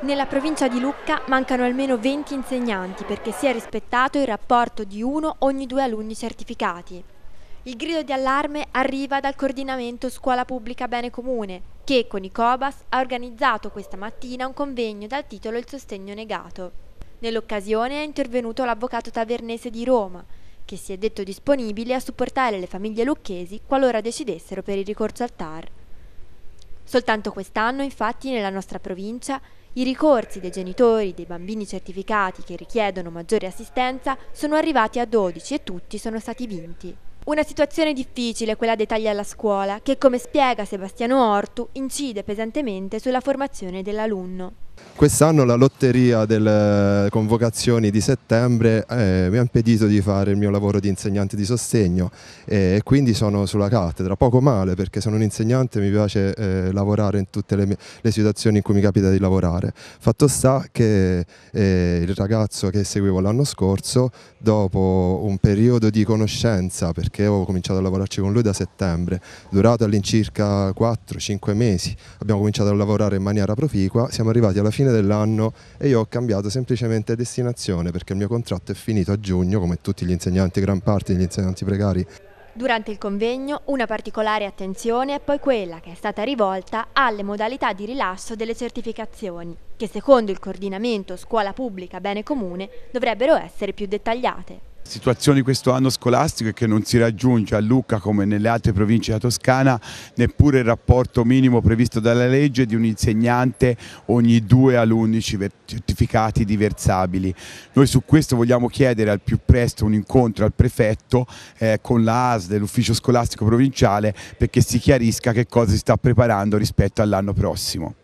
Nella provincia di Lucca mancano almeno 20 insegnanti perché sia rispettato il rapporto di uno ogni due alunni certificati. Il grido di allarme arriva dal coordinamento Scuola Pubblica Bene Comune, che con i COBAS ha organizzato questa mattina un convegno dal titolo Il sostegno negato. Nell'occasione è intervenuto l'avvocato tavernese di Roma, che si è detto disponibile a supportare le famiglie lucchesi qualora decidessero per il ricorso al TAR. Soltanto quest'anno, infatti, nella nostra provincia i ricorsi dei genitori dei bambini certificati che richiedono maggiore assistenza sono arrivati a 12 e tutti sono stati vinti. Una situazione difficile quella dei tagli alla scuola che, come spiega Sebastiano Ortu, incide pesantemente sulla formazione dell'alunno. Quest'anno la lotteria delle convocazioni di settembre eh, mi ha impedito di fare il mio lavoro di insegnante di sostegno eh, e, quindi sono sulla cattedra, poco male perché sono un insegnante e mi piace eh, lavorare in tutte le, le, situazioni in cui mi capita di lavorare. Fatto sta che eh, il ragazzo che seguivo l'anno scorso, dopo un periodo di conoscenza, perché ho cominciato a lavorarci con lui da settembre, durato all'incirca 4-5 mesi, abbiamo cominciato a lavorare in maniera proficua, siamo arrivati alla alla fine dell'anno e io ho cambiato semplicemente destinazione perché il mio contratto è finito a giugno come tutti gli insegnanti, gran parte degli insegnanti precari. Durante il convegno una particolare attenzione è poi quella che è stata rivolta alle modalità di rilascio delle certificazioni, che secondo il coordinamento scuola pubblica bene comune dovrebbero essere più dettagliate situazioni questo anno scolastico è che non si raggiunge a Lucca come nelle altre province della Toscana neppure il rapporto minimo previsto dalla legge di un insegnante ogni due alunni certificati diversabili. Noi su questo vogliamo chiedere al più presto un incontro al prefetto eh, con la AS dell'ufficio scolastico provinciale perché si chiarisca che cosa si sta preparando rispetto all'anno prossimo.